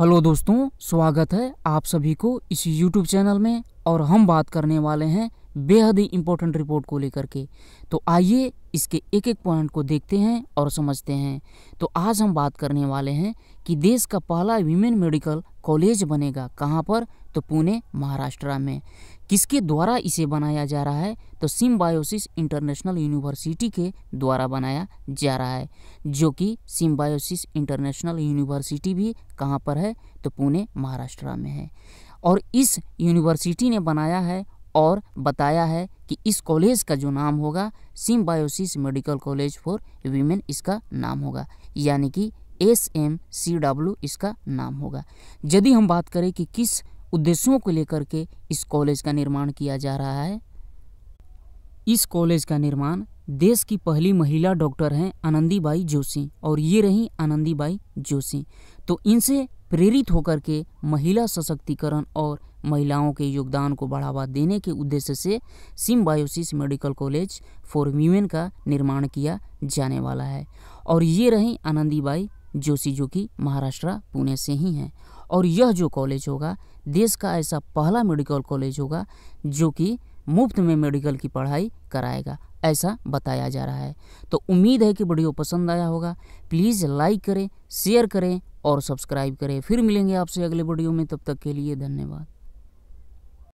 hello दोस्तों स्वागत है आप सभी को इस यूट्यूब चैनल में और हम बात करने वाले हैं बेहद ही इम्पोर्टेंट रिपोर्ट को लेकर के तो आइए इसके एक एक पॉइंट को देखते हैं और समझते हैं तो आज हम बात करने वाले हैं कि देश का पहला वीमेन मेडिकल कॉलेज बनेगा कहाँ पर तो पुणे महाराष्ट्र में किसके द्वारा इसे बनाया जा रहा है तो सिम्बायोसिस इंटरनेशनल यूनिवर्सिटी के द्वारा बनाया जा रहा है जो कि सिम्बायोसिस इंटरनेशनल यूनिवर्सिटी भी कहाँ पर है तो पुणे महाराष्ट्र में है और इस यूनिवर्सिटी ने बनाया है और बताया है कि इस कॉलेज का जो नाम होगा Symbiosis medical college for women इसका नाम होगा यानी कि एस एम सी डब्ल्यू इसका नाम होगा यदि हम बात करें कि किस उद्देश्यों को लेकर के इस कॉलेज का निर्माण किया जा रहा है इस कॉलेज का निर्माण देश की पहली महिला डॉक्टर हैं आनंदीबाई जोशी और ये रही आनंदीबाई जोशी तो इनसे प्रेरित होकर के महिला सशक्तिकरण और महिलाओं के योगदान को बढ़ावा देने के उद्देश्य से Symbiosis medical college for women का निर्माण किया जाने वाला है और ये रही आनंदीबाई जोशी जो कि महाराष्ट्र पुणे से ही हैं और यह जो कॉलेज होगा देश का ऐसा पहला मेडिकल कॉलेज होगा जो कि मुफ्त में मेडिकल की पढ़ाई कराएगा ऐसा बताया जा रहा है तो उम्मीद है कि वीडियो पसंद आया होगा प्लीज़ लाइक करें शेयर करें और सब्सक्राइब करें फिर मिलेंगे आपसे अगले वीडियो में तब तक के लिए धन्यवाद